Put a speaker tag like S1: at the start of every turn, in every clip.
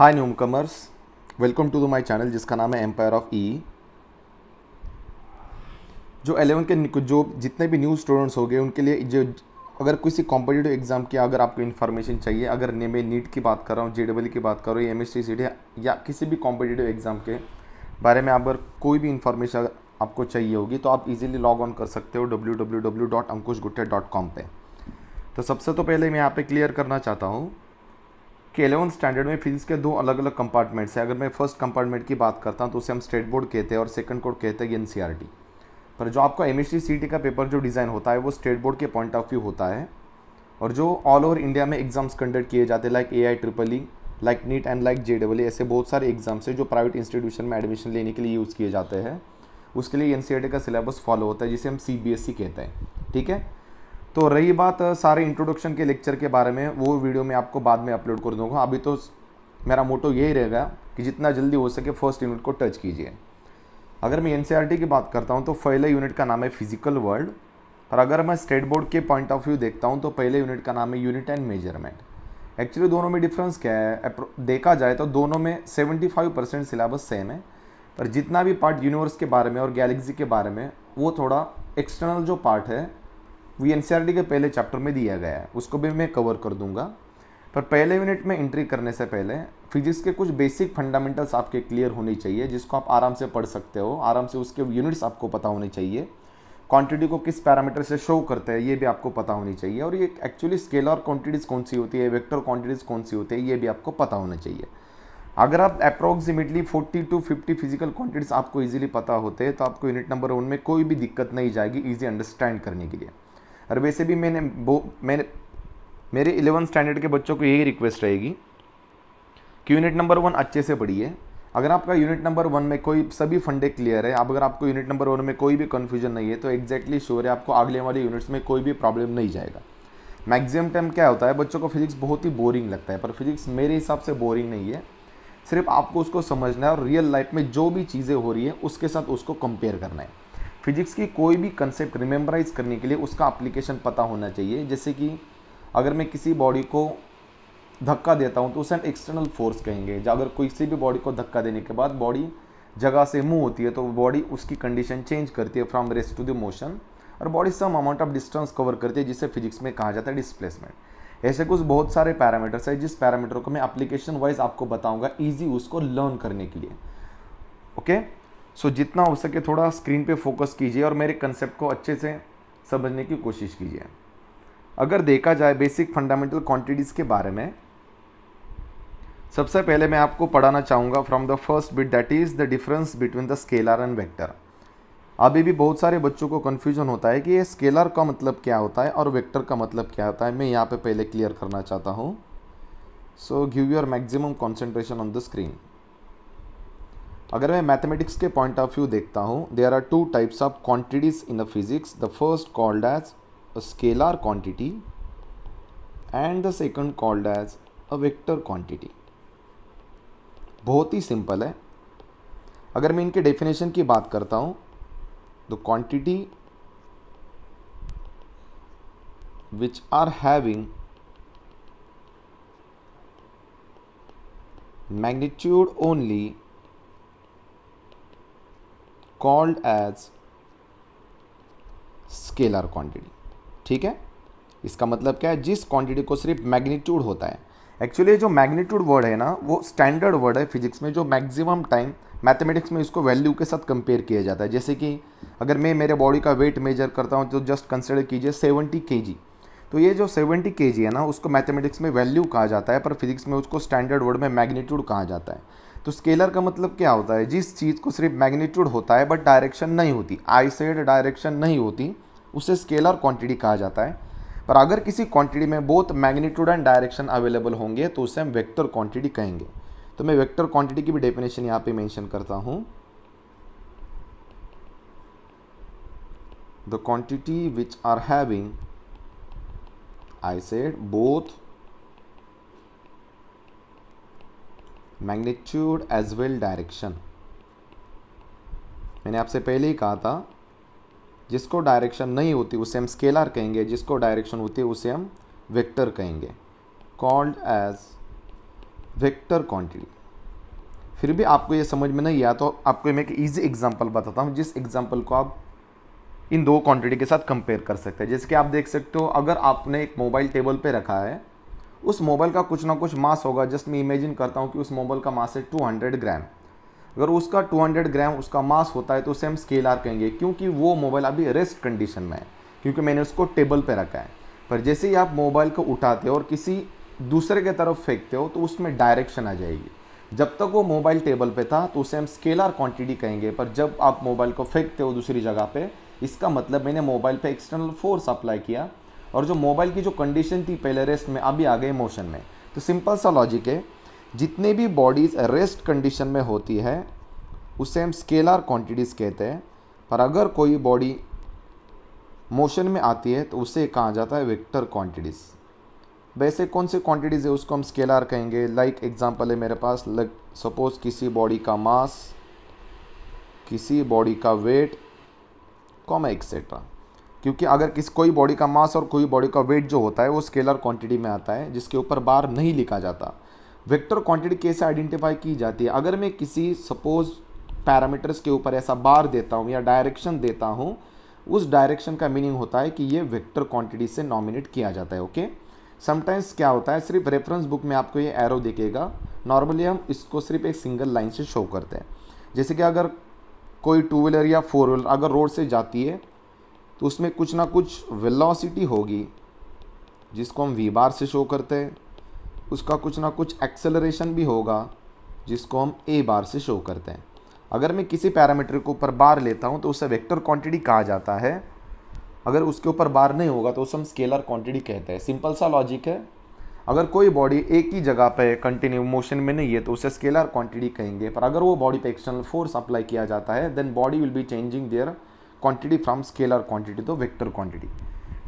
S1: Hi newcomers welcome to my channel जिसका नाम है एम्पायर ऑफ ई जो एलेवन के जो जितने भी न्यू स्टूडेंट्स हो गए उनके लिए जो अगर किसी कॉम्पिटेटिव एग्जाम की अगर आपको इन्फॉर्मेशन चाहिए अगर मैं नीट की बात कर रहा हूँ जे की बात कर रहा हूँ एम एस या किसी भी कॉम्पिटेटिव एग्जाम के बारे में अगर कोई भी इन्फॉर्मेशन आपको चाहिए होगी तो आप इजीली लॉग ऑन कर सकते हो W W W dot Ankush dot com पर तो सबसे तो पहले मैं यहाँ पे क्लियर करना चाहता हूँ कि एलेवन स्टैंडर्ड में फिजिक्स के दो अलग अलग कंपार्टमेंट्स हैं अगर मैं फर्स्ट कंपार्टमेंट की बात करता हूँ तो उसे हम स्टेट बोर्ड कहते हैं और सेकंड कोड कहते हैं एन e पर जो आपका एम एस का पेपर जो डिज़ाइन होता है वो स्टेट बोर्ड के पॉइंट ऑफ व्यू होता है और जो ऑल ओवर इंडिया में एग्जाम्स कंडक्ट किए जाते हैं like A I triple E like NEET and like J double ऐसे बहुत सारे एग्जाम्स हैं जो प्राइवेट इंस्टीट्यूशन में एडमिशन लेने के लिए यूज़ किए जाते हैं उसके लिए एन e का सिलेबस फॉलो होता है जिसे हम सी बी एस ई कहते हैं ठीक है तो रही बात सारे इंट्रोडक्शन के लेक्चर के बारे में वो वीडियो मैं आपको बाद में अपलोड कर दूंगा अभी तो मेरा मोटो यही रहेगा कि जितना जल्दी हो सके फर्स्ट यूनिट को टच कीजिए अगर मैं एन e की बात करता हूँ तो पहले यूनिट का नाम है फिजिकल वर्ल्ड और अगर मैं स्टेट बोर्ड के पॉइंट ऑफ व्यू देखता हूँ तो पहले यूनिट का नाम है यूनिट एंड मेजरमेंट एक्चुअली दोनों में डिफरेंस क्या है देखा जाए तो दोनों में 75 परसेंट सिलेबस सेम है पर जितना भी पार्ट यूनिवर्स के बारे में और गैलेक्सी के बारे में वो थोड़ा एक्सटर्नल जो पार्ट है वी एन के पहले चैप्टर में दिया गया है उसको भी मैं कवर कर दूंगा पर पहले यूनिट में एंट्री करने से पहले फिजिक्स के कुछ बेसिक फंडामेंटल्स आपके क्लियर होने चाहिए जिसको आप आराम से पढ़ सकते हो आराम से उसके यूनिट्स आपको पता होने चाहिए क्वांटिटी को किस पैरामीटर से शो करते हैं ये भी आपको पता होनी चाहिए और ये एक्चुअली स्केलर क्वांटिटीज़ कौन सी होती है वेक्टर क्वांटिटीज़ कौन सी होती है ये भी आपको पता होना चाहिए अगर आप अप्रॉक्सीमेटली 40 टू 50 फिजिकल क्वांटिटीज़ आपको इजीली पता होते हैं तो आपको यूनिट नंबर वन में कोई भी दिक्कत नहीं जाएगी ईजी अंडरस्टैंड करने के लिए और वैसे भी मैंने वो मैंने मेरे इलेवन स्टैंडर्ड के बच्चों को यही रिक्वेस्ट रहेगी कि यूनिट नंबर वन अच्छे से पढ़िए अगर आपका यूनिट नंबर वन में कोई सभी फंडे क्लियर है अब अगर आपको यूनिट नंबर वन में कोई भी कन्फ्यूजन नहीं है तो एक्जैक्टली श्योर है आपको अगले वाले यूनिट्स में कोई भी प्रॉब्लम नहीं जाएगा मैक्सिमम टाइम क्या होता है बच्चों को फिजिक्स बहुत ही बोरिंग लगता है पर फिजिक्स मेरे हिसाब से बोरिंग नहीं है सिर्फ आपको उसको समझना है और रियल लाइफ में जो भी चीज़ें हो रही है उसके साथ उसको कंपेयर करना है फिजिक्स की कोई भी कंसेप्ट रिमेम्बराइज करने के लिए उसका अप्लीकेशन पता होना चाहिए जैसे कि अगर मैं किसी बॉडी को धक्का देता हूँ तो उसे हम एक्सटर्नल फोर्स कहेंगे जब अगर किसी भी बॉडी को धक्का देने के बाद बॉडी जगह से मूव होती है तो बॉडी उसकी कंडीशन चेंज करती है from rest to the motion और body some amount of distance cover करती है जिसे फिजिक्स में कहा जाता है डिस्प्लेसमेंट ऐसे कुछ बहुत सारे पैरामीटर्स है जिस पैरामीटर को मैं अप्लीकेशन वाइज आपको बताऊंगा ईजी उसको लर्न करने के लिए ओके okay? सो so, जितना हो सके थोड़ा स्क्रीन पे फोकस कीजिए और मेरे कंसेप्ट को अच्छे से समझने की कोशिश कीजिए अगर देखा जाए बेसिक फंडामेंटल क्वांटिटीज़ के बारे में सबसे पहले मैं आपको पढ़ाना चाहूँगा from the first bit that is the difference between the scalar and vector अभी भी बहुत सारे बच्चों को कन्फ्यूजन होता है कि ये स्केलर का मतलब क्या होता है और वेक्टर का मतलब क्या होता है मैं यहाँ पे पहले क्लियर करना चाहता हूँ so give your maximum concentration on the screen अगर मैं मैथमेटिक्स के पॉइंट ऑफ व्यू देखता हूँ there are two types of quantities in the physics the first called as a scalar quantity and the second called as a vector quantity बहुत ही simple है अगर मैं इनके डेफिनेशन की बात करता हूँ the quantity which are having magnitude only called as scalar quantity ठीक है इसका मतलब क्या है जिस क्वांटिटी को सिर्फ मैग्नीट्यूड होता है एक्चुअली जो मैग्नीट्यूड वर्ड है ना वो स्टैंडर्ड वर्ड है फिजिक्स में जो मैक्सिमम टाइम मैथमेटिक्स में इसको वैल्यू के साथ कंपेयर किया जाता है जैसे कि अगर मैं मेरे बॉडी का वेट मेजर करता हूँ तो जस्ट कंसिडर कीजिए सेवेंटी के तो ये जो सेवेंटी के है ना उसको मैथमेटिक्स में वैल्यू कहा जाता है पर फिजिक्स में उसको स्टैंडर्ड वर्ड में मैग्नीट्यूड कहा जाता है तो स्केलर का मतलब क्या होता है जिस चीज़ को सिर्फ मैग्नीट्यूड होता है बट डायरेक्शन नहीं होती आई सेड डायरेक्शन नहीं होती उसे स्केलर क्वांटिटी कहा जाता है पर अगर किसी क्वांटिटी में both magnitude and direction available होंगे तो उसे हम वेक्टर क्वांटिटी कहेंगे तो मैं वेक्टर क्वांटिटी की भी डेफिनेशन यहाँ पे मेंशन करता हूँ the quantity which are having I said both magnitude as well direction मैंने आपसे पहले ही कहा था जिसको डायरेक्शन नहीं होती उसे हम स्केलर कहेंगे जिसको डायरेक्शन होती है उसे हम वेक्टर कहेंगे कॉल्ड एज वेक्टर क्वांटिटी फिर भी आपको ये समझ में नहीं आया तो आपको मैं एक ईजी एग्जाम्पल बताता हूँ जिस एग्जाम्पल को आप इन दो क्वांटिटी के साथ कंपेयर कर सकते हैं जैसे कि आप देख सकते हो अगर आपने एक मोबाइल टेबल पे रखा है उस मोबाइल का कुछ ना कुछ मास होगा जस्ट मैं इमेजिन करता हूँ कि उस मोबाइल का मास है 200 ग्राम अगर उसका 200 ग्राम उसका मास होता है तो उसे हम स्केल आर कहेंगे क्योंकि वो मोबाइल अभी रेस्ट कंडीशन में है क्योंकि मैंने उसको टेबल पर रखा है पर जैसे ही आप मोबाइल को उठाते हो और किसी दूसरे के तरफ फेंकते हो तो उसमें डायरेक्शन आ जाएगी जब तक वो मोबाइल टेबल पे था तो उसे हम स्केलर क्वांटिटी कहेंगे पर जब आप मोबाइल को फेंकते हो दूसरी जगह पे इसका मतलब मैंने मोबाइल पे एक्सटर्नल फोर्स अप्लाई किया और जो मोबाइल की जो कंडीशन थी पहले रेस्ट में अभी आ गई मोशन में तो सिंपल सा लॉजिक है जितने भी बॉडीज़ रेस्ट कंडीशन में होती है उसे हम स्केलर क्वांटिटीज़ कहते हैं पर अगर कोई बॉडी मोशन में आती है तो उसे कहा जाता है वेक्टर क्वांटिटीज़ वैसे कौन से क्वांटिटीज़ है उसको हम स्केलर कहेंगे लाइक like एग्जांपल है मेरे पास लाइक सपोज़ किसी बॉडी का मास किसी बॉडी का वेट कॉमा एक्सेट्रा क्योंकि अगर किस कोई बॉडी का मास और कोई बॉडी का वेट जो होता है वो स्केलर क्वांटिटी में आता है जिसके ऊपर बार नहीं लिखा जाता वेक्टर क्वांटिटी कैसे आइडेंटिफाई की जाती है अगर मैं किसी सपोज पैरामीटर्स के ऊपर ऐसा बार देता हूँ या डायरेक्शन देता हूँ उस डायरेक्शन का मीनिंग होता है कि ये वेक्टर क्वांटिटी से नॉमिनेट किया जाता है ओके समटाइम्स क्या होता है सिर्फ रेफरेंस बुक में आपको ये एरो दिखेगा नॉर्मली हम इसको सिर्फ एक सिंगल लाइन से शो करते हैं जैसे कि अगर कोई टू व्हीलर या फोर व्हीलर अगर रोड से जाती है तो उसमें कुछ ना कुछ वेलोसिटी होगी जिसको हम वी बार से शो करते हैं उसका कुछ ना कुछ एक्सेलरेशन भी होगा जिसको हम ए बार से शो करते हैं अगर मैं किसी पैरामीटर के ऊपर बार लेता हूँ तो उसे वेक्टर क्वांटिटी कहा जाता है अगर उसके ऊपर बार नहीं होगा तो उसे हम स्केलर क्वांटिटी कहते हैं सिंपल सा लॉजिक है अगर कोई बॉडी एक ही जगह पर कंटिन्यू मोशन में नहीं है तो उसे स्केलर क्वांटिटी कहेंगे पर अगर वो बॉडी पर एक्सटर्नल फोर्स अप्लाई किया जाता है then body will be changing their quantity from scalar quantity to vector quantity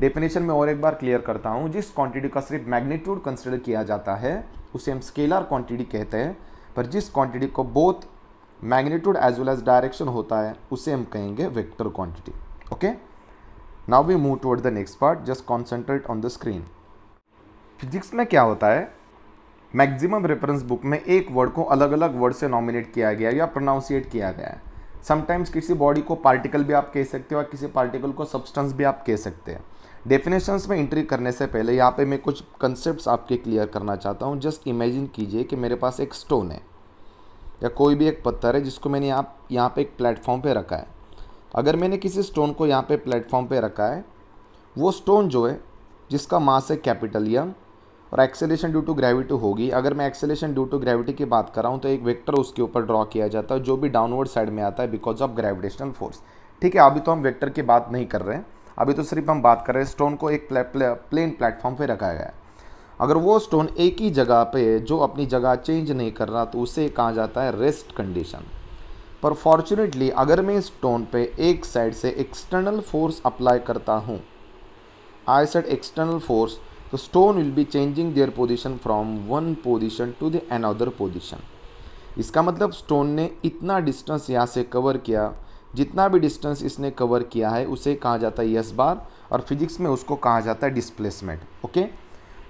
S1: definition में और एक बार क्लियर करता हूँ जिस क्वांटिटी का सिर्फ मैग्नीट्यूड कंसिडर किया जाता है उसे हम स्केलर क्वांटिटी कहते हैं पर जिस क्वांटिटी को both magnitude as well as direction होता है उसे हम कहेंगे vector quantity okay now we move toward the next part just concentrate on the screen physics में क्या होता है मैक्सिमम रेफरेंस बुक में एक वर्ड को अलग अलग वर्ड से नॉमिनेट किया गया या प्रोनाउंसिएट किया गया है समटाइम्स किसी बॉडी को पार्टिकल भी आप कह सकते हो और किसी पार्टिकल को सब्सटेंस भी आप कह सकते हैं डेफिनेशंस में एंट्री करने से पहले यहाँ पे मैं कुछ कंसेप्ट आपके क्लियर करना चाहता हूँ जस्ट इमेजिन कीजिए कि मेरे पास एक स्टोन है या कोई भी एक पत्थर है जिसको मैंने आप यहाँ पे एक प्लेटफॉर्म पे रखा है अगर मैंने किसी स्टोन को यहाँ पे प्लेटफॉर्म पे रखा है वो स्टोन जो है जिसका मास है कैपिटल यम और एक्सेलेशन ड्यू टू ग्रेविटी होगी अगर मैं एक्सेलेशन ड्यू टू ग्रेविटी की बात कर रहा हूँ तो एक वेक्टर उसके ऊपर ड्रॉ किया जाता है जो भी डाउनवर्ड साइड में आता है बिकॉज ऑफ ग्रेविटेशनल फोर्स ठीक है अभी तो हम वेक्टर की बात नहीं कर रहे हैं अभी तो सिर्फ हम बात कर रहे हैं स्टोन को एक प्लेन प्लेटफॉर्म पर रखा गया है अगर वो स्टोन एक ही जगह पे जो अपनी जगह चेंज नहीं कर रहा तो उसे कहा जाता है रेस्ट कंडीशन पर फॉर्चुनेटली अगर मैं इस स्टोन पे एक साइड से एक्सटर्नल फोर्स अप्लाई करता हूँ I said external force the stone will be changing their position from one position to the another position इसका मतलब स्टोन ने इतना डिस्टेंस यहाँ से कवर किया जितना भी डिस्टेंस इसने कवर किया है उसे कहा जाता है यस बार और फिजिक्स में उसको कहा जाता है डिस्प्लेसमेंट ओके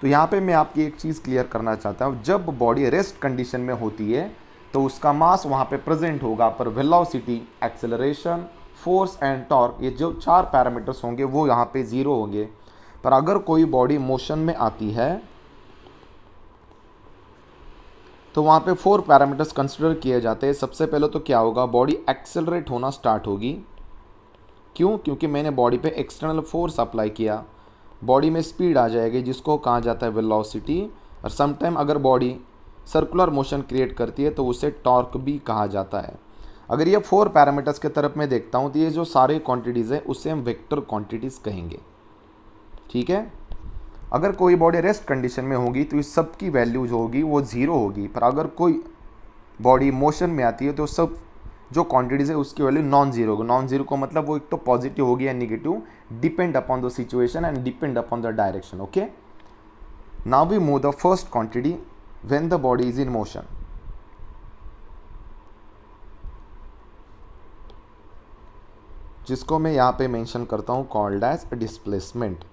S1: तो यहाँ पे मैं आपकी एक चीज़ क्लियर करना चाहता हूँ जब बॉडी रेस्ट कंडीशन में होती है तो उसका मास वहाँ पे प्रेजेंट होगा पर velocity acceleration force and torque ये जो चार पैरामीटर्स होंगे वो यहाँ पे ज़ीरो होंगे पर अगर कोई बॉडी मोशन में आती है तो वहाँ पे फोर पैरामीटर्स कंसिडर किए जाते हैं सबसे पहले तो क्या होगा बॉडी एक्सेलरेट होना स्टार्ट होगी क्यों क्योंकि मैंने बॉडी पे एक्सटर्नल फोर्स अप्लाई किया बॉडी में स्पीड आ जाएगी जिसको कहा जाता है वेलोसिटी और समटाइम अगर बॉडी सर्कुलर मोशन क्रिएट करती है तो उसे टॉर्क भी कहा जाता है अगर ये फोर पैरामीटर्स के तरफ मैं देखता हूँ तो ये जो सारे क्वांटिटीज़ हैं उसे हम वेक्टर क्वांटिटीज़ कहेंगे ठीक है अगर कोई बॉडी रेस्ट कंडीशन में होगी तो इस सब की जो होगी वो ज़ीरो होगी पर अगर कोई बॉडी मोशन में आती है तो सब जो क्वांटिटीज़ है उसकी वैल्यू नॉन जीरो होगी नॉन जीरो को मतलब वो एक तो पॉजिटिव होगी या negative depend upon the situation and depend upon the direction okay now we move the first quantity when the body is in motion जिसको मैं यहाँ पे मेंशन करता हूँ कॉल्ड एज डिस्प्लेसमेंट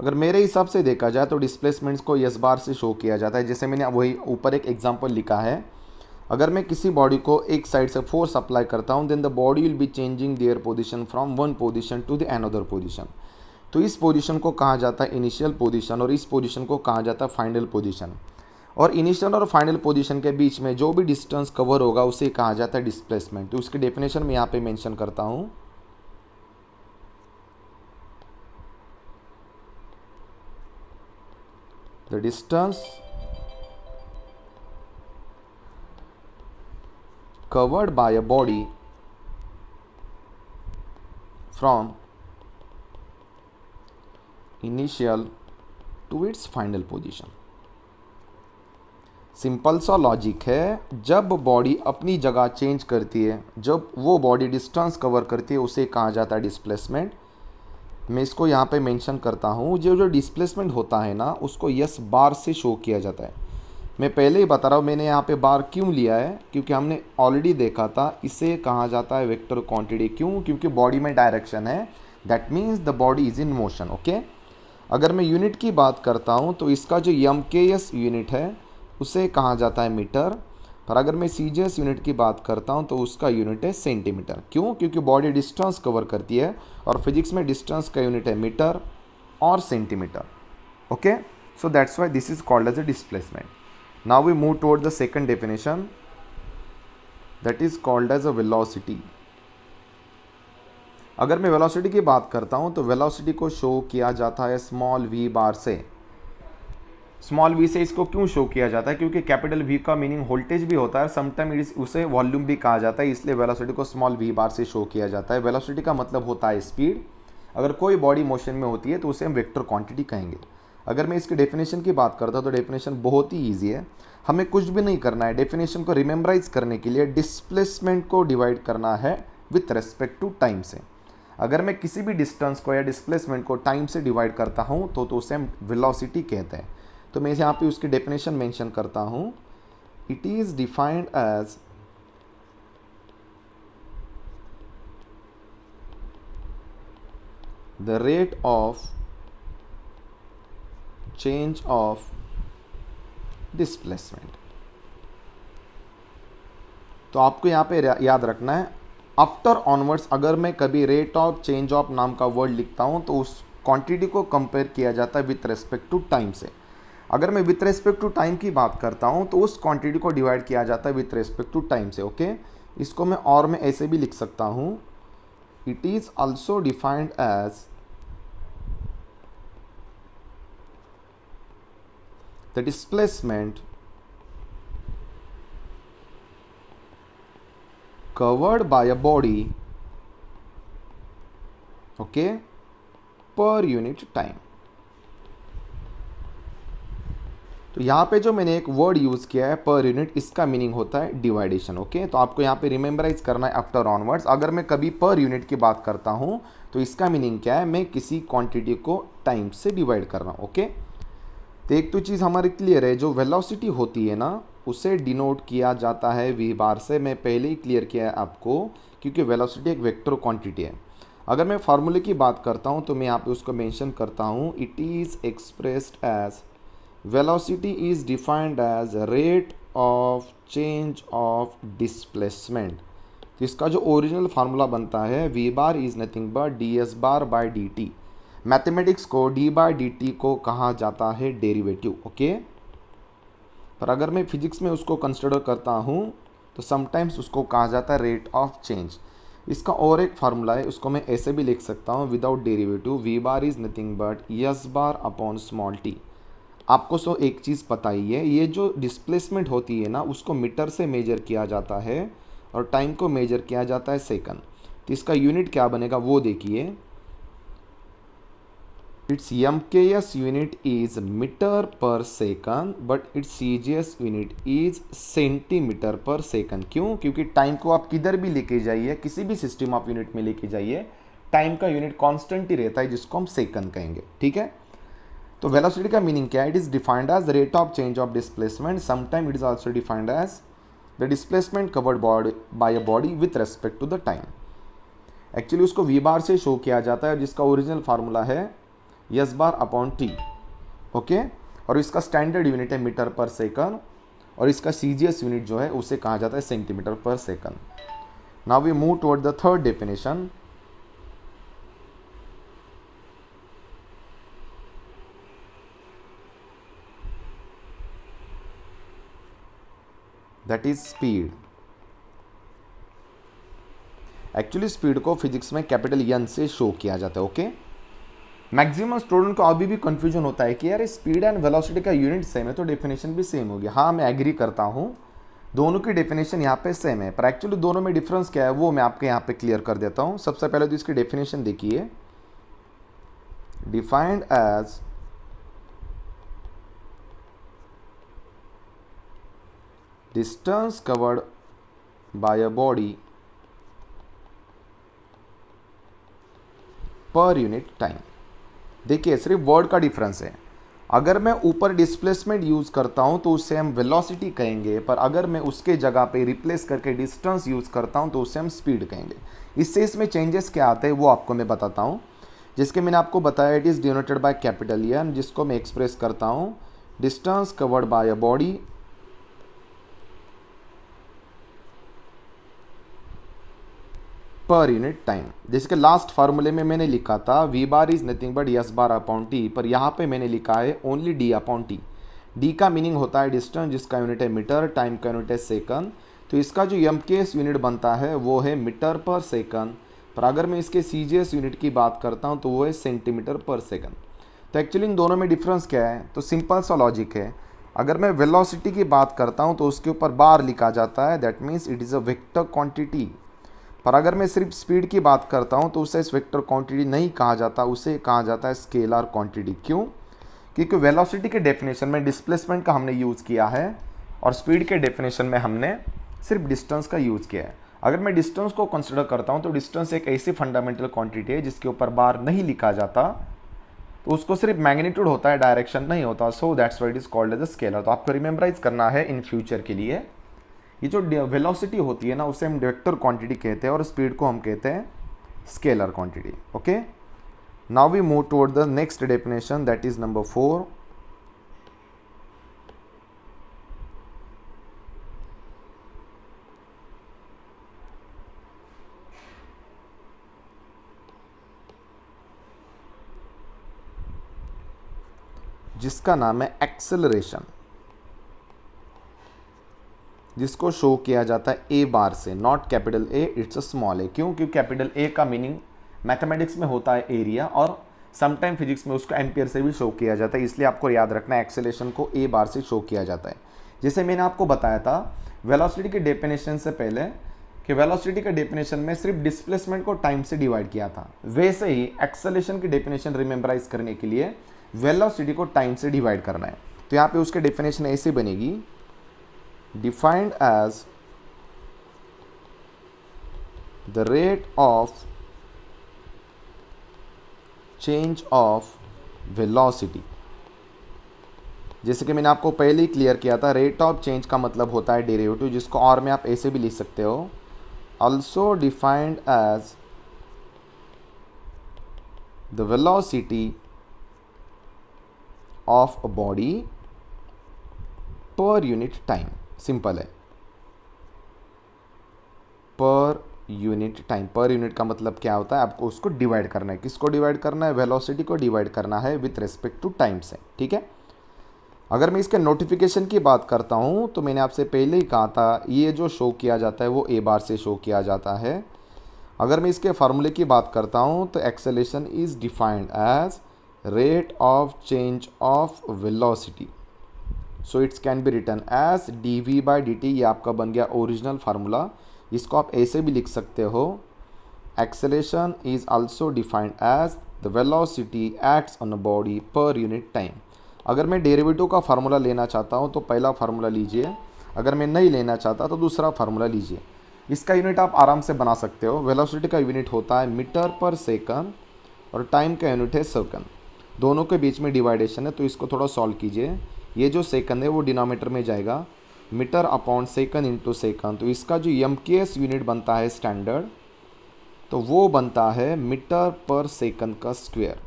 S1: अगर मेरे हिसाब से देखा जाए तो डिस्प्लेसमेंट्स को यस बार से शो किया जाता है जैसे मैंने वही ऊपर एक एग्जाम्पल लिखा है अगर मैं किसी बॉडी को एक साइड से फोर्स अप्लाई करता हूँ then the body will be changing their position from one position to the another position तो इस पोजिशन को कहा जाता है इनिशियल पोजिशन और इस पोजिशन को कहा जाता है फाइनल पोजिशन और इनिशियल और फाइनल पोजिशन के बीच में जो भी डिस्टेंस कवर होगा उसे कहा जाता है डिस्प्लेसमेंट तो उसकी डेफिनेशन मैं यहाँ पे मेंशन करता हूँ the distance covered by a body from initial to its final position simple सा लॉजिक है जब बॉडी अपनी जगह चेंज करती है जब वो बॉडी डिस्टेंस कवर करती है उसे कहा जाता है डिस्प्लेसमेंट मैं इसको यहाँ पे मेंशन करता हूँ जो जो डिस्प्लेसमेंट होता है ना उसको यस बार से शो किया जाता है मैं पहले ही बता रहा हूँ मैंने यहाँ पे बार क्यों लिया है क्योंकि हमने ऑलरेडी देखा था इसे कहा जाता है वेक्टर क्वांटिटी क्यों क्योंकि बॉडी में डायरेक्शन है that means the body is in motion okay अगर मैं यूनिट की बात करता हूँ तो इसका जो यम के एस यूनिट है उसे कहा जाता है मीटर पर अगर मैं सीजियस यूनिट की बात करता हूँ तो उसका यूनिट है सेंटीमीटर क्यों क्योंकि बॉडी डिस्टेंस कवर करती है और फिजिक्स में डिस्टेंस का यूनिट है मीटर और centimetre okay so that's why this is called as a displacement now we move toward the second definition that is called as a velocity अगर मैं velocity की बात करता हूँ तो वेलोसिटी को शो किया जाता है स्मॉल वी बार से स्मॉल वी से इसको क्यों शो किया जाता है क्योंकि कैपिटल वी का मीनिंग वोल्टेज भी होता है समटाइम इस उसे वॉल्यूम भी कहा जाता है इसलिए वेलोसिटी को स्मॉल वी बार से शो किया जाता है वेलोसिटी का मतलब होता है स्पीड अगर कोई बॉडी मोशन में होती है तो उसे हम वेक्टर क्वांटिटी कहेंगे अगर मैं इसकी डेफिनेशन की बात करता हूँ तो डेफिनेशन बहुत ही ईजी है हमें कुछ भी नहीं करना है डेफिनेशन को रिमेम्बराइज करने के लिए डिस्प्लेसमेंट को डिवाइड करना है विथ रेस्पेक्ट टू टाइम से अगर मैं किसी भी डिस्टेंस को या डिस्प्लेसमेंट को टाइम से डिवाइड करता हूँ तो, तो उसे हम वेलोसिटी कहते हैं तो मैं यहाँ पे उसकी डेफिनेशन मेंशन करता हूँ it is defined as the rate of change of displacement तो आपको यहाँ पे याद रखना है आफ्टर ऑनवर्ड्स अगर मैं कभी रेट ऑफ चेंज ऑफ नाम का वर्ड लिखता हूँ तो उस क्वांटिटी को कंपेयर किया जाता है विथ रेस्पेक्ट टू टाइम से अगर मैं विथ रेस्पेक्ट टू टाइम की बात करता हूँ तो उस क्वांटिटी को डिवाइड किया जाता है विथ रेस्पेक्ट टू टाइम से ओके इसको मैं और मैं ऐसे भी लिख सकता हूँ it is also defined as the displacement covered by a body okay per unit time तो यहाँ पे जो मैंने एक वर्ड यूज़ किया है पर यूनिट इसका मीनिंग होता है डिवाइडेशन ओके तो आपको यहाँ पे रिमेम्बराइज करना है आफ्टर ऑनवर्ड्स अगर मैं कभी पर यूनिट की बात करता हूँ तो इसका मीनिंग क्या है मैं किसी क्वांटिटी को टाइम से डिवाइड कर रहा हूँ ओके तो एक तो चीज़ हमारी क्लियर है जो वेलासिटी होती है ना उसे डिनोट किया जाता है वी बार से मैं पहले ही क्लियर किया है आपको क्योंकि वेलोसिटी एक वेक्टर क्वांटिटी है अगर मैं फार्मूले की बात करता हूँ तो मैं यहाँ पे उसको मेंशन करता हूँ it is expressed as velocity is defined as rate of change of displacement तो इसका जो ओरिजिनल फार्मूला बनता है V bar is nothing but D S bar by D T mathematics को डी बाय डी टी को कहा जाता है डेरिवेटिव ओके पर अगर मैं फिजिक्स में उसको कंसिडर करता हूँ तो समटाइम्स उसको कहा जाता है रेट ऑफ चेंज इसका और एक फार्मूला है उसको मैं ऐसे भी लिख सकता हूँ without derivative V bar is nothing but S bar upon small T आपको सो एक चीज़ पता ही है ये जो डिस्प्लेसमेंट होती है ना उसको मीटर से मेजर किया जाता है और टाइम को मेजर किया जाता है सेकंड तो इसका यूनिट क्या बनेगा वो देखिए its mks unit is meter per second but its cgs unit is centimetre per second क्यों क्योंकि टाइम को आप किधर भी लेके जाइए किसी भी सिस्टम आप यूनिट में लेके जाइए टाइम का यूनिट कॉन्स्टेंट ही रहता है जिसको हम सेकंड कहेंगे ठीक है तो वेलोसिटी का मीनिंग क्या है it is defined as rate of change of displacement sometime it is also defined as the displacement covered body by a body with respect to the time actually उसको V bar से show किया जाता है जिसका original formula है S bar upon T okay और इसका standard unit है मीटर पर सेकंड और इसका सी यूनिट जो है उसे कहा जाता है centimetre per second now we move toward the third definition that is speed actually speed को फिजिक्स में कैपिटल यन से शो किया जाता है ओके मैक्सिमम स्टूडेंट को अभी भी कंफ्यूजन होता है कि यार स्पीड एंड वेलोसिटी का यूनिट सेम है तो डेफिनेशन भी सेम होगी हाँ मैं एग्री करता हूँ दोनों की डेफिनेशन यहाँ पे सेम है पर एक्चुअली दोनों में डिफरेंस क्या है वो मैं आपके यहाँ पे क्लियर कर देता हूँ सबसे पहले तो इसकी डेफिनेशन देखिए defined as distance covered by a body per unit time देखिए सिर्फ वर्ड का डिफरेंस है अगर मैं ऊपर डिस्प्लेसमेंट यूज़ करता हूं तो उसे हम वेलोसिटी कहेंगे पर अगर मैं उसके जगह पे रिप्लेस करके डिस्टेंस यूज़ करता हूं तो उसे हम स्पीड कहेंगे इससे इसमें चेंजेस क्या आते हैं वो आपको मैं बताता हूं जिसके मैंने आपको बताया it is denoted by capital N जिसको मैं एक्सप्रेस करता हूँ distance covered by a body per unit time जैसे कि लास्ट फार्मूले में मैंने लिखा था V bar is nothing but S bar upon T पर यहाँ पे मैंने लिखा है only D upon T D का मीनिंग होता है डिस्टेंस जिसका यूनिट है मीटर टाइम का यूनिट है सेकंड तो इसका जो यम यूनिट बनता है वो है मीटर पर सेकंड पर अगर मैं इसके सी यूनिट की बात करता हूँ तो वो है सेंटीमीटर पर सेकंड तो एक्चुअली इन दोनों में डिफरेंस क्या है तो सिंपल सा लॉजिक है अगर मैं वेलोसिटी की बात करता हूँ तो उसके ऊपर बार लिखा जाता है that means it is a vector quantity और अगर मैं सिर्फ स्पीड की बात करता हूँ तो उसे इस वेक्टर क्वांटिटी नहीं कहा जाता उसे कहा जाता है स्केलर क्वांटिटी क्यों क्योंकि वेलोसिटी के डेफिनेशन में डिस्प्लेसमेंट का हमने यूज़ किया है और स्पीड के डेफिनेशन में हमने सिर्फ डिस्टेंस का यूज़ किया है अगर मैं डिस्टेंस को कंसिडर करता हूँ तो डिस्टेंस एक ऐसी फंडामेंटल क्वांटिटी है जिसके ऊपर बार नहीं लिखा जाता तो उसको सिर्फ मैग्नीट्यूड होता है डायरेक्शन नहीं होता so that's why is called as a scalar तो आपको रिमेम्बराइज करना है इन फ्यूचर के लिए ये जो वेलोसिटी होती है ना उसे हम वेक्टर क्वांटिटी कहते हैं और स्पीड को हम कहते हैं scalar quantity okay now we move toward the next definition that is number four जिसका नाम है एक्सेलरेशन जिसको शो किया जाता है ए बार से not capital A it's a small A क्यों क्योंकि कैपिटल ए का मीनिंग मैथमेटिक्स में होता है एरिया और समटाइम फिजिक्स में उसको एम्पियर से भी शो किया जाता है इसलिए आपको याद रखना है एक्सेलेशन को ए बार से शो किया जाता है जैसे मैंने आपको बताया था वेलोसिटी के डेफिनेशन से पहले कि वेलोसिटी का डेफिनेशन में सिर्फ डिस्प्लेसमेंट को टाइम से डिवाइड किया था वैसे ही एक्सेलेशन की डेफिनेशन रिमेम्बराइज करने के लिए वेलोसिटी को टाइम से डिवाइड करना है तो यहाँ पे उसके डेफिनेशन ऐसे बनेगी defined as the rate of change of velocity जैसे कि मैंने आपको पहले ही क्लियर किया था रेट ऑफ चेंज का मतलब होता है डेरिवेटिव जिसको और में आप ऐसे भी लिख सकते हो also defined as the velocity of a body per unit time simple है per unit time per unit का मतलब क्या होता है आपको उसको डिवाइड करना है किसको डिवाइड करना है वेलोसिटी को डिवाइड करना है विथ रिस्पेक्ट टू टाइम से ठीक है अगर मैं इसके नोटिफिकेशन की बात करता हूँ तो मैंने आपसे पहले ही कहा था ये जो शो किया जाता है वो ए बार से शो किया जाता है अगर मैं इसके फार्मूले की बात करता हूँ तो acceleration is defined as rate of change of velocity so it's can be written as D V by D T ये आपका बन गया ओरिजिनल फार्मूला इसको आप ऐसे भी लिख सकते हो acceleration is also defined as the velocity acts on a body per unit time अगर मैं डेरेविटो का फार्मूला लेना चाहता हूँ तो पहला फार्मूला लीजिए अगर मैं नहीं लेना चाहता तो दूसरा फार्मूला लीजिए इसका यूनिट आप आराम से बना सकते हो वेलोसिटी का यूनिट होता है मीटर पर सेकंड और टाइम का यूनिट है सेकंड दोनों के बीच में डिवाइडेशन है तो इसको थोड़ा सॉल्व कीजिए ये जो सेकंड है वो डिनोमीटर में जाएगा metre upon second into second तो इसका जो एम यूनिट बनता है स्टैंडर्ड तो वो बनता है मीटर पर सेकंड का स्क्वायर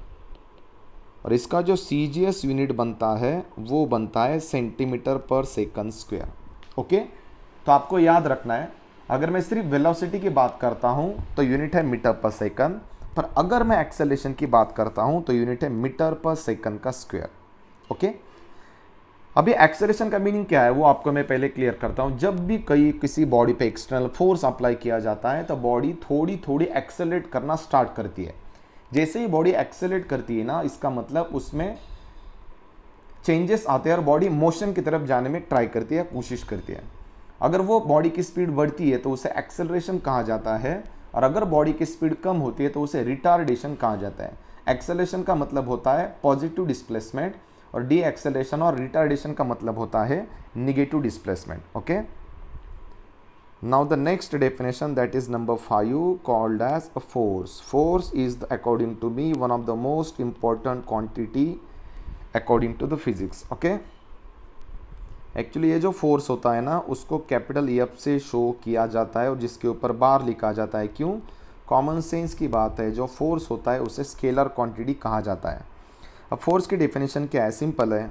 S1: और इसका जो सी यूनिट बनता है वो बनता है centimetre per second square okay तो आपको याद रखना है अगर मैं सिर्फ वेलोसिटी की बात करता हूँ तो यूनिट है मीटर पर सेकंड पर अगर मैं एक्सेलेशन की बात करता हूँ तो यूनिट है मीटर पर सेकंड का स्क्वायर ओके okay? अभी एक्सेलेशन का मीनिंग क्या है वो आपको मैं पहले क्लियर करता हूँ जब भी कई किसी बॉडी पे एक्सटर्नल फोर्स अप्लाई किया जाता है तो बॉडी थोड़ी थोड़ी एक्सेलेट करना स्टार्ट करती है जैसे ही बॉडी एक्सेलेट करती है ना इसका मतलब उसमें चेंजेस आते हैं और बॉडी मोशन की तरफ जाने में ट्राई करती है कोशिश करती है अगर वो बॉडी की स्पीड बढ़ती है तो उसे एक्सेलरेशन कहा जाता है और अगर बॉडी की स्पीड कम होती है तो उसे रिटार्डेशन कहा जाता है एक्सेलेशन का मतलब होता है पॉजिटिव डिस्प्लेसमेंट और डी एक्सेलेशन और रिटर्डेशन का मतलब होता है negative displacement okay now the next definition that is number five called as a force force is the according to me one of the most important quantity according to the physics okay actually ये जो force होता है ना उसको capital F e से show किया जाता है और जिसके ऊपर बार लिखा जाता है क्यों कॉमन सेंस की बात है जो फोर्स होता है उसे स्केलर क्वांटिटी कहा जाता है अब फोर्स की डिफिनेशन क्या है सिंपल है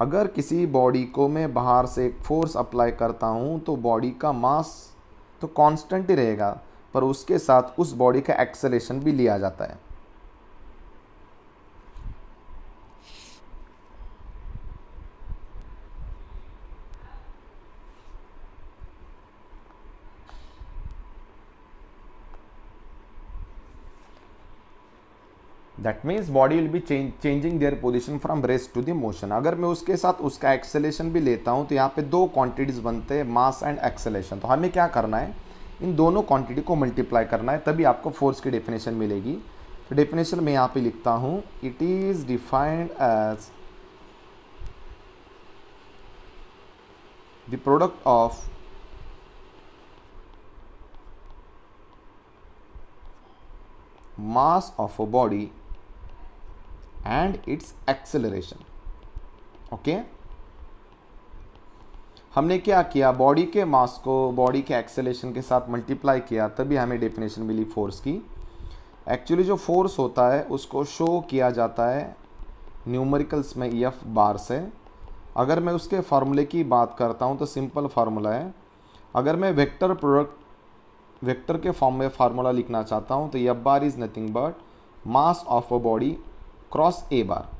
S1: अगर किसी बॉडी को मैं बाहर से एक फोर्स अप्लाई करता हूँ तो बॉडी का मास तो कांस्टेंट ही रहेगा पर उसके साथ उस बॉडी का एक्सेलेशन भी लिया जाता है that means body will be changing their position from rest to the motion अगर मैं उसके साथ उसका एक्सेलेशन भी लेता हूँ तो यहाँ पे दो क्वांटिटीज बनते हैं मास एंड एक्सेलेशन तो हमें क्या करना है इन दोनों क्वांटिटी को मल्टीप्लाई करना है तभी आपको फोर्स की डेफिनेशन मिलेगी तो डेफिनेशन मैं यहाँ पे लिखता हूँ it is defined as the product of mass of a body and its acceleration okay हमने क्या किया बॉडी के मास को बॉडी के एक्सेलेशन के साथ मल्टीप्लाई किया तभी हमें डेफिनेशन मिली फोर्स की एक्चुअली जो फोर्स होता है उसको शो किया जाता है न्यूमरिकल्स में ई एफ बार से अगर मैं उसके फार्मूले की बात करता हूँ तो सिंपल फार्मूला है अगर मैं वेक्टर प्रोडक्ट वेक्टर के फॉर्म में फार्मूला लिखना चाहता हूँ तो F bar is nothing but mass of a body cross A bar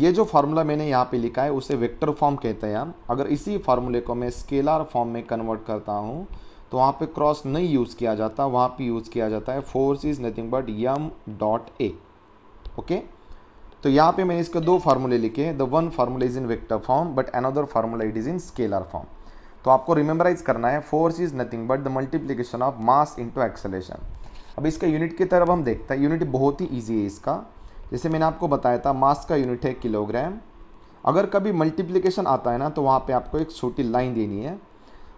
S1: ये जो फार्मूला मैंने यहाँ पे लिखा है उसे वेक्टर फॉर्म कहते हैं हम अगर इसी फार्मूले को मैं स्केलर फॉर्म में कन्वर्ट करता हूँ तो वहाँ पे क्रॉस नहीं यूज़ किया जाता वहाँ पे यूज़ किया जाता है force is nothing but M dot A okay तो यहाँ पे मैंने इसके दो फार्मूले लिखे हैं the one formula is in vector form but another formula it is in scalar form तो आपको रिमेम्बराइज करना है force is nothing but the multiplication of mass into acceleration अब इसका यूनिट की तरफ हम देखते हैं यूनिट बहुत ही ईजी है इसका जैसे मैंने आपको बताया था मास का यूनिट है किलोग्राम अगर कभी मल्टीप्लिकेशन आता है ना तो वहाँ पे आपको एक छोटी लाइन देनी है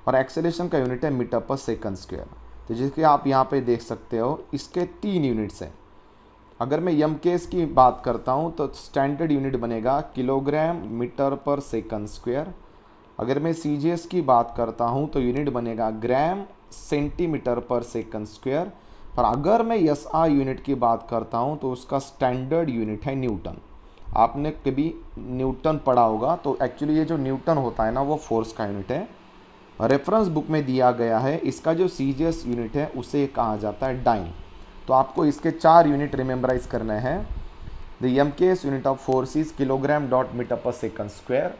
S1: और एक्सेलेशन का यूनिट है मीटर पर सेकंड स्क्वायर तो जिसके आप यहाँ पे देख सकते हो इसके तीन यूनिट्स हैं अगर मैं यम केस की बात करता हूँ तो स्टैंडर्ड यूनिट बनेगा kilogram metre per second square अगर मैं सी की बात करता हूँ तो यूनिट बनेगा gram centimetre per second square पर अगर मैं यस आर यूनिट की बात करता हूँ तो उसका स्टैंडर्ड यूनिट है न्यूटन आपने कभी न्यूटन पढ़ा होगा तो एक्चुअली ये जो न्यूटन होता है ना वो फोर्स का यूनिट है रेफरेंस बुक में दिया गया है इसका जो सी यूनिट है उसे कहा जाता है डाइन तो आपको इसके चार यूनिट रिमेम्बराइज करने हैं the M K S unit of force is kilogram dot metre per second square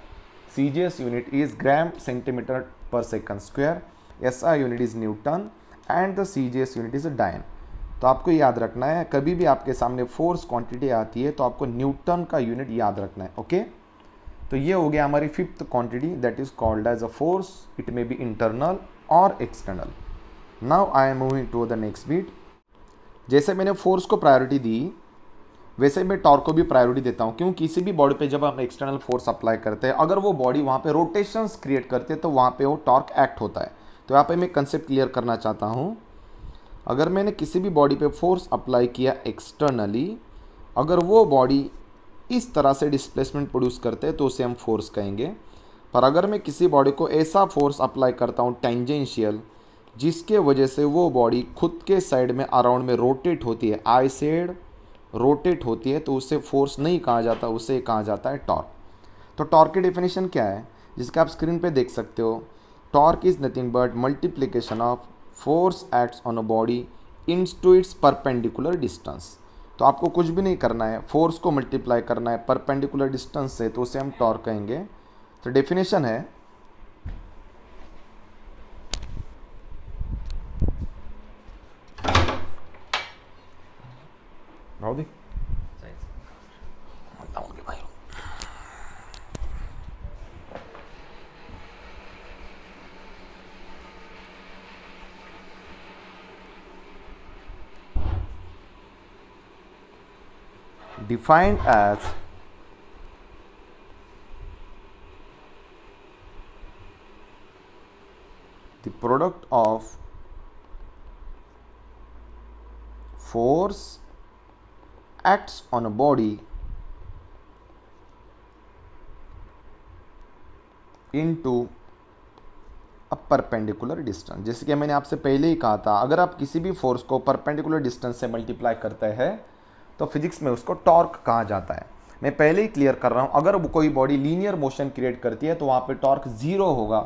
S1: C unit is gram centimetre per second square S unit is newton and the C G S unit is a dyne तो आपको याद रखना है कभी भी आपके सामने force quantity आती है तो आपको न्यूटन का यूनिट याद रखना है ओके तो ये हो गया हमारी fifth quantity that is called as a force it may be internal और external now I am moving to the next beat जैसे मैंने फोर्स को प्रायोरिटी दी वैसे मैं टॉर्क को भी प्रायोरिटी देता हूँ क्योंकि किसी भी बॉडी पे जब हम एक्सटर्नल फोर्स अप्लाई करते हैं अगर वो बॉडी वहाँ पे रोटेशंस क्रिएट करते हैं तो वहाँ पे वो टॉर्क एक्ट होता है तो यहाँ पे मैं कंसेप्ट क्लियर करना चाहता हूँ अगर मैंने किसी भी बॉडी पे फोर्स अप्लाई किया एक्सटर्नली अगर वो बॉडी इस तरह से डिस्प्लेसमेंट प्रोड्यूस करते हैं तो उसे हम फोर्स कहेंगे पर अगर मैं किसी बॉडी को ऐसा फोर्स अप्लाई करता हूँ टेंजेंशियल जिसके वजह से वो बॉडी खुद के साइड में अराउंड में रोटेट होती है आई सेड रोटेट होती है तो उसे फोर्स नहीं कहा जाता उसे कहा जाता है टॉर्क तो टॉर्क की डेफिनेशन क्या है जिसका आप स्क्रीन पे देख सकते हो Torque is nothing but multiplication of force acts on a body into its perpendicular distance. तो आपको कुछ भी नहीं करना है फोर्स को मल्टीप्लाई करना है परपेंडिकुलर डिस्टेंस से तो उसे हम टॉर्क कहेंगे तो डेफिनेशन है भाव दी defined as the product of force acts on a body into a perpendicular distance जैसे कि मैंने आपसे पहले ही कहा था अगर आप किसी भी force को perpendicular distance से multiply करते हैं तो फिजिक्स में उसको टॉर्क कहा जाता है मैं पहले ही क्लियर कर रहा हूँ अगर कोई बॉडी लीनियर मोशन क्रिएट करती है तो वहाँ पर टॉर्क ज़ीरो होगा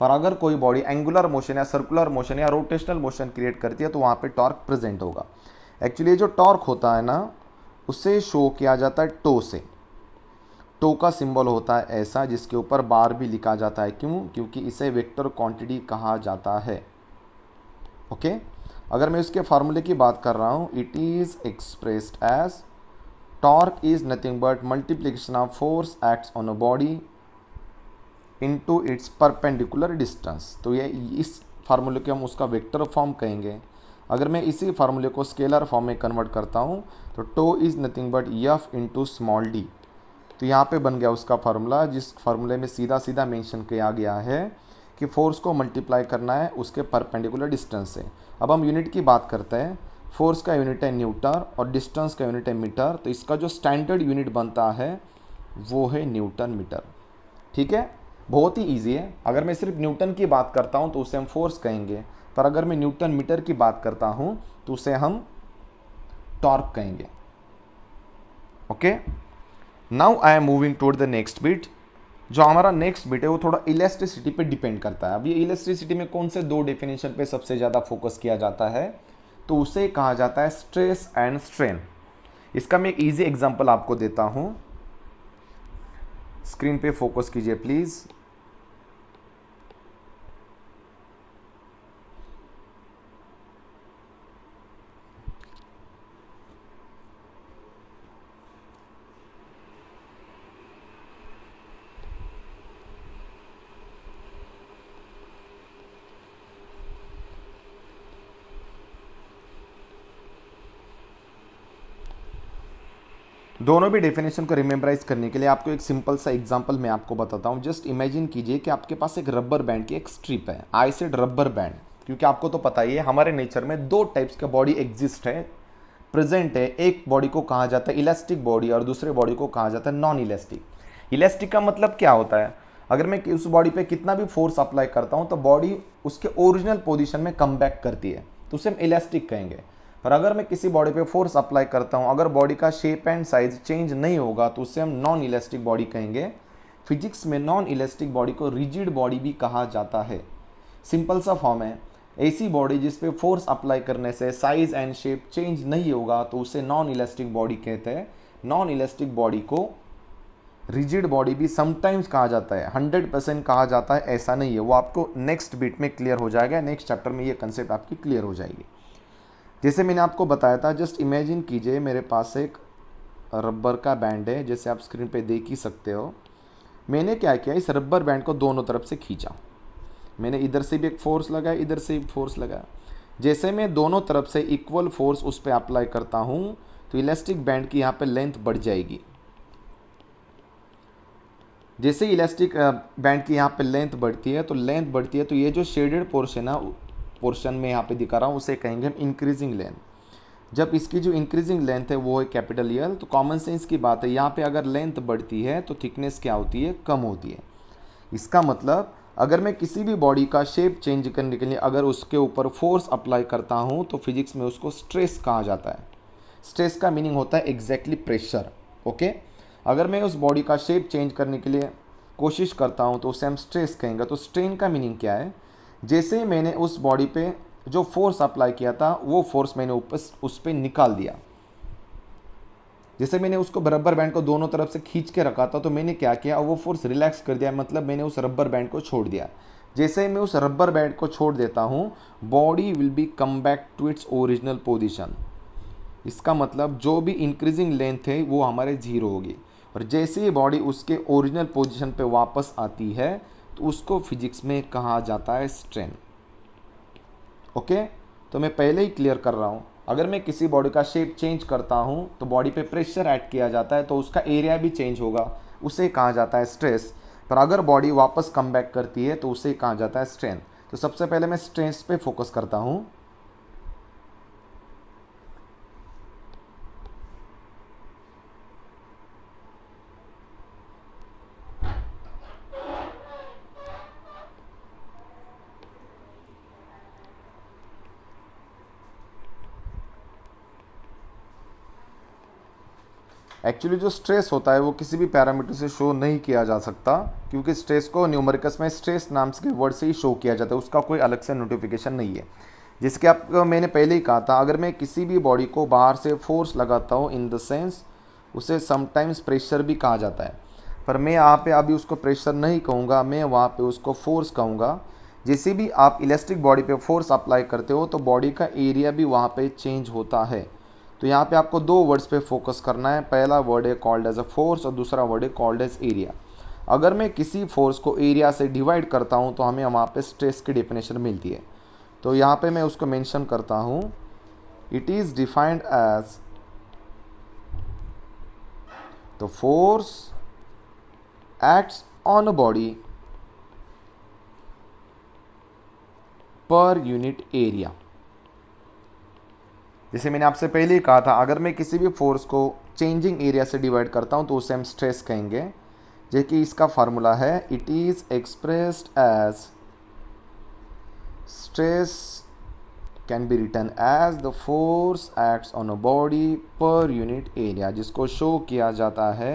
S1: पर अगर कोई बॉडी एंगुलर मोशन या सर्कुलर मोशन या रोटेशनल मोशन क्रिएट करती है तो वहाँ पर टॉर्क प्रेजेंट होगा एक्चुअली जो टॉर्क होता है ना उसे शो किया जाता है टो से टो का सिंबल होता है ऐसा जिसके ऊपर बार भी लिखा जाता है क्यों क्योंकि इसे वेक्टर क्वांटिटी कहा जाता है ओके okay? अगर मैं इसके फार्मूले की बात कर रहा हूँ it is expressed as torque is nothing but multiplication of force acts on a body into its perpendicular distance तो ये इस फार्मूले को हम उसका वेक्टर फॉर्म कहेंगे अगर मैं इसी फार्मूले को स्केलर फॉर्म में कन्वर्ट करता हूँ तो tau is nothing but F into small D तो यहाँ पे बन गया उसका फार्मूला जिस फार्मूले में सीधा सीधा मेंशन किया गया है कि फोर्स को मल्टीप्लाई करना है उसके परपेंडिकुलर डिस्टेंस से अब हम यूनिट की बात करते हैं फोर्स का यूनिट है न्यूटन और डिस्टेंस का यूनिट है मीटर तो इसका जो स्टैंडर्ड यूनिट बनता है वो है न्यूटन मीटर ठीक है बहुत ही ईजी है अगर मैं सिर्फ न्यूटन की बात करता हूँ तो उसे हम फोर्स कहेंगे पर अगर मैं न्यूटन मीटर की बात करता हूँ तो उसे हम टॉर्क कहेंगे okay now I am moving toward the next beat जो हमारा नेक्स्ट बिट है वो थोड़ा इलेस्ट्रिसिटी पे डिपेंड करता है अब ये इलेक्ट्रिसिटी में कौन से दो डेफिनेशन पे सबसे ज़्यादा फोकस किया जाता है तो उसे कहा जाता है स्ट्रेस एंड स्ट्रेन इसका मैं एक ईजी एग्जाम्पल आपको देता हूँ स्क्रीन पे फोकस कीजिए प्लीज़ दोनों भी डेफिनेशन को रिमेम्बराइज करने के लिए आपको एक सिंपल सा एग्जांपल मैं आपको बताता हूँ जस्ट इमेजिन कीजिए कि आपके पास एक रबर बैंड की एक स्ट्रिप है आई सेड रबर बैंड क्योंकि आपको तो पता ही है हमारे नेचर में दो टाइप्स के बॉडी एग्जिस्ट है प्रेजेंट है एक बॉडी को कहा जाता है इलास्टिक बॉडी और दूसरे बॉडी को कहा जाता है नॉन इलास्टिक इलास्टिक का मतलब क्या होता है अगर मैं उस बॉडी पे कितना भी फोर्स अप्लाई करता हूँ तो बॉडी उसके ओरिजिनल पोजिशन में कम करती है तो उसे हम इलास्टिक कहेंगे और अगर मैं किसी बॉडी पे फोर्स अप्लाई करता हूँ अगर बॉडी का शेप एंड साइज चेंज नहीं होगा तो उसे हम नॉन इलास्टिक बॉडी कहेंगे फिजिक्स में नॉन इलास्टिक बॉडी को रिजिड बॉडी भी कहा जाता है सिंपल सा फॉर्म है ऐसी बॉडी जिस पे फोर्स अप्लाई करने से साइज एंड शेप चेंज नहीं होगा तो उसे नॉन इलास्टिक बॉडी कहते हैं नॉन इलास्टिक बॉडी को रिजिड बॉडी भी समटाइम्स कहा जाता है हंड्रेड परसेंट कहा जाता है ऐसा नहीं है वो आपको नेक्स्ट बीट में क्लियर हो जाएगा नेक्स्ट चैप्टर में ये कंसेप्ट आपकी क्लियर हो जाएगी जैसे मैंने आपको बताया था जस्ट इमेजिन कीजिए मेरे पास एक रबर का बैंड है जैसे आप स्क्रीन पे देख ही सकते हो मैंने क्या किया इस रबर बैंड को दोनों तरफ से खींचा मैंने इधर से भी एक फोर्स लगाया इधर से भी फोर्स लगाया जैसे मैं दोनों तरफ से इक्वल फोर्स उस पर अप्लाई करता हूँ तो इलास्टिक बैंड की यहाँ पर लेंथ बढ़ जाएगी जैसे इलास्टिक बैंड की यहाँ पे लेंथ बढ़ती है तो लेंथ बढ़ती है तो ये जो शेडेड पोर्शन है पोर्शन में यहाँ पे दिखा रहा हूँ उसे कहेंगे हम इंक्रीजिंग लेंथ जब इसकी जो इंक्रीजिंग लेंथ है वो है कैपिटल यल तो कॉमन सेंस की बात है यहाँ पे अगर लेंथ बढ़ती है तो थिकनेस क्या होती है कम होती है इसका मतलब अगर मैं किसी भी बॉडी का शेप चेंज करने के लिए अगर उसके ऊपर फोर्स अप्लाई करता हूँ तो फिजिक्स में उसको स्ट्रेस कहा जाता है स्ट्रेस का मीनिंग होता है एग्जैक्टली प्रेशर ओके अगर मैं उस बॉडी का शेप चेंज करने के लिए कोशिश करता हूँ तो उसे हम स्ट्रेस कहेंगे तो स्ट्रेन का मीनिंग क्या है जैसे ही मैंने उस बॉडी पे जो फोर्स अप्लाई किया था वो फोर्स मैंने ऊपर उस पर निकाल दिया जैसे मैंने उसको रबर बैंड को दोनों तरफ से खींच के रखा था तो मैंने क्या किया वो फोर्स रिलैक्स कर दिया मतलब मैंने उस रबर बैंड को छोड़ दिया जैसे ही मैं उस रबर बैंड को छोड़ देता हूँ body will be come back to its original position इसका मतलब जो भी इंक्रीजिंग लेंथ है वो हमारे जीरो होगी और जैसे ही बॉडी उसके ओरिजिनल पोजिशन पर वापस आती है तो उसको फिजिक्स में कहा जाता है स्ट्रेन ओके तो मैं पहले ही क्लियर कर रहा हूँ अगर मैं किसी बॉडी का शेप चेंज करता हूँ तो बॉडी पे प्रेशर ऐड किया जाता है तो उसका एरिया भी चेंज होगा उसे कहा जाता है स्ट्रेस पर अगर बॉडी वापस कम बैक करती है तो उसे कहा जाता है स्ट्रेंथ तो सबसे पहले मैं स्ट्रेंथ पे फोकस करता हूँ एक्चुअली जो स्ट्रेस होता है वो किसी भी पैरामीटर से शो नहीं किया जा सकता क्योंकि स्ट्रेस को न्यूमरिकस में स्ट्रेस नाम्स के वर्ड से ही शो किया जाता है उसका कोई अलग से नोटिफिकेशन नहीं है जिसके आप मैंने पहले ही कहा था अगर मैं किसी भी बॉडी को बाहर से फोर्स लगाता हूँ इन द सेंस उसे समटाइम्स प्रेशर भी कहा जाता है पर मैं यहाँ पे अभी उसको प्रेशर नहीं कहूँगा मैं वहाँ पे उसको फोर्स कहूँगा जैसे भी आप इलेस्टिक बॉडी पे फोर्स अप्लाई करते हो तो बॉडी का एरिया भी वहाँ पे चेंज होता है तो यहाँ पे आपको दो वर्ड्स पे फोकस करना है पहला वर्ड है कॉल्ड एज अ फोर्स और दूसरा वर्ड है कॉल्ड एज एरिया अगर मैं किसी फोर्स को एरिया से डिवाइड करता हूँ तो हमें वहाँ पे स्ट्रेस की डेफिनेशन मिलती है तो यहाँ पे मैं उसको मेंशन करता हूँ it is defined as the force acts on a body per unit area जैसे मैंने आपसे पहले ही कहा था अगर मैं किसी भी फोर्स को चेंजिंग एरिया से डिवाइड करता हूँ तो उसे हम स्ट्रेस कहेंगे जो कि इसका फार्मूला है it is expressed as stress can be written as the force acts on a body per unit area जिसको शो किया जाता है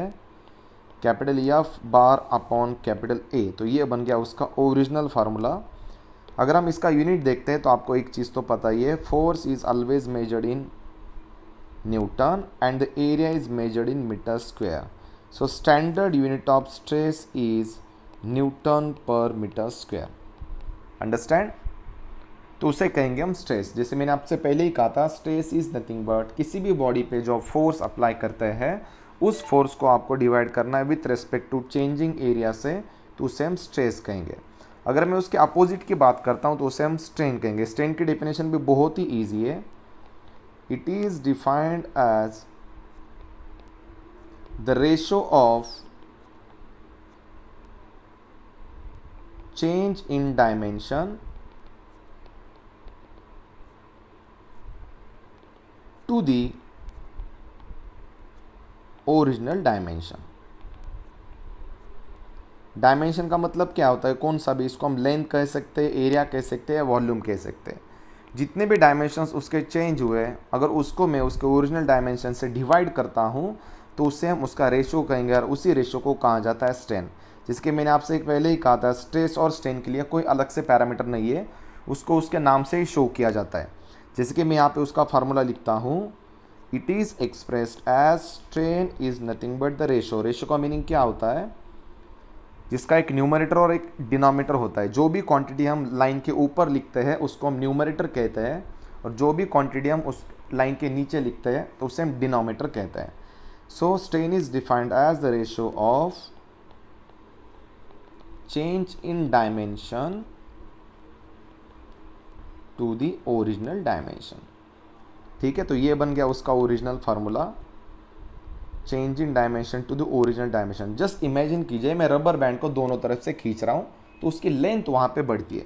S1: capital F bar upon capital A तो ये बन गया उसका ओरिजिनल फार्मूला अगर हम इसका यूनिट देखते हैं तो आपको एक चीज़ तो पता ही है force is always measured in newton and the area is measured in metre square so standard unit of stress is newton per metre square understand तो उसे कहेंगे हम स्ट्रेस जैसे मैंने आपसे पहले ही कहा था स्ट्रेस इज नथिंग बट किसी भी बॉडी पे जो फोर्स अप्लाई करते हैं उस फोर्स को आपको डिवाइड करना है with respect to changing area से तो उसे हम स्ट्रेस कहेंगे अगर मैं उसके अपोजिट की बात करता हूँ तो उसे हम स्ट्रेन कहेंगे स्ट्रेन की डेफिनेशन भी बहुत ही ईजी है it is defined as the ratio of change in dimension to the original dimension dimension का मतलब क्या होता है कौन सा भी इसको हम लेंथ कह सकते हैं एरिया कह सकते हैं या वॉल्यूम कह सकते हैं जितने भी डायमेंशंस उसके चेंज हुए अगर उसको मैं उसके ओरिजिनल डायमेंशन से डिवाइड करता हूँ तो उससे हम उसका रेशो कहेंगे और उसी रेशो को कहा जाता है स्ट्रेन जिसके मैंने आपसे एक पहले ही कहा था स्ट्रेस और स्ट्रेन के लिए कोई अलग से पैरामीटर नहीं है उसको उसके नाम से ही शो किया जाता है जैसे कि मैं यहाँ पे उसका फार्मूला लिखता हूँ it is expressed as strain is nothing but the ratio ratio का मीनिंग क्या होता है जिसका एक न्यूमरेटर और एक डिनोमीटर होता है जो भी क्वांटिटी हम लाइन के ऊपर लिखते हैं उसको हम न्यूमरेटर कहते हैं और जो भी क्वांटिटी हम उस लाइन के नीचे लिखते हैं तो उसे हम डिनोमीटर कहते हैं so strain is defined as the ratio of change in dimension to the original dimension ठीक है तो ये बन गया उसका original formula change in dimension to the original dimension just imagine कीजिए मैं रबर बैंड को दोनों तरफ से खींच रहा हूँ तो उसकी लेंथ वहाँ पे बढ़ती है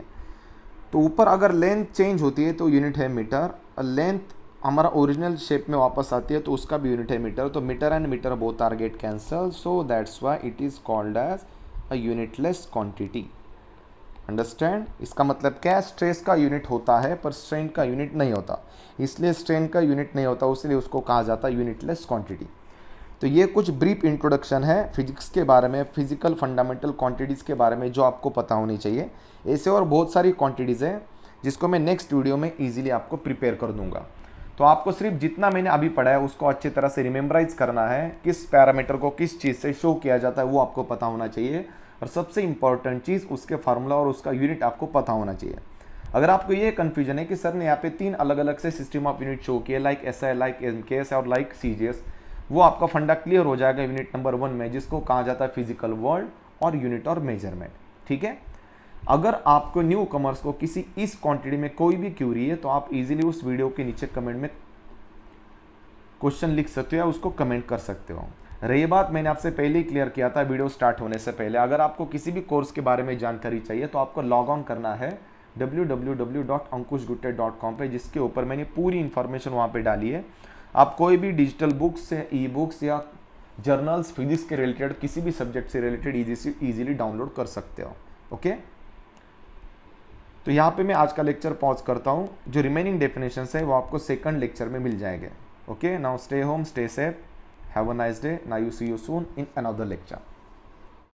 S1: तो ऊपर अगर लेंथ चेंज होती है तो यूनिट है मीटर लेंथ हमारा ओरिजिनल शेप में वापस आती है तो उसका भी यूनिट है मीटर तो metre and metre both target cancel so that's why it is called as a unitless quantity understand इसका मतलब क्या है स्ट्रेस का यूनिट होता है पर स्ट्रेन का यूनिट नहीं होता इसलिए स्ट्रेन का यूनिट नहीं होता उसलिए उसको कहा जाता है यूनिटलेस क्वांटिटी तो ये कुछ ब्रीफ इंट्रोडक्शन है फिजिक्स के बारे में फिजिकल फंडामेंटल क्वांटिटीज़ के बारे में जो आपको पता होनी चाहिए ऐसे और बहुत सारी क्वांटिटीज़ हैं जिसको मैं नेक्स्ट वीडियो में ईजिली आपको प्रिपेयर कर दूंगा तो आपको सिर्फ जितना मैंने अभी पढ़ा है उसको अच्छी तरह से रिमेम्बराइज करना है किस पैरामीटर को किस चीज़ से शो किया जाता है वो आपको पता होना चाहिए और सबसे इंपॉर्टेंट चीज़ उसके फार्मूला और उसका यूनिट आपको पता होना चाहिए अगर आपको ये कन्फ्यूजन है कि सर ने यहाँ पे तीन अलग अलग से सिस्टम ऑफ यूनिट शो किए like S like M K S और लाइक सी जी एस वो आपका फंडा क्लियर हो जाएगा यूनिट नंबर वन में जिसको कहा जाता है फिजिकल वर्ल्ड और यूनिट और मेजरमेंट ठीक है अगर आपको न्यू कमर्स को किसी इस क्वांटिटी में कोई भी क्यूरी है तो आप इजीली उस वीडियो के नीचे कमेंट में क्वेश्चन लिख सकते हो या उसको कमेंट कर सकते हो रही बात मैंने आपसे पहले ही क्लियर किया था वीडियो स्टार्ट होने से पहले अगर आपको किसी भी कोर्स के बारे में जानकारी चाहिए तो आपको लॉग ऑन करना है W W W dot Ankush Gutte dot com पर जिसके ऊपर मैंने पूरी इन्फॉर्मेशन वहाँ पर डाली है आप कोई भी डिजिटल बुक्स या ई बुक्स या जर्नल्स फिजिक्स के रिलेटेड किसी भी सब्जेक्ट से रिलेटेड इजीली डाउनलोड कर सकते हो ओके तो यहाँ पे मैं आज का लेक्चर पॉज करता हूँ जो रिमेनिंग डेफिनेशन है वो आपको सेकंड लेक्चर में मिल जाएंगे okay now stay home stay safe have a nice day ना you see you soon in another lecture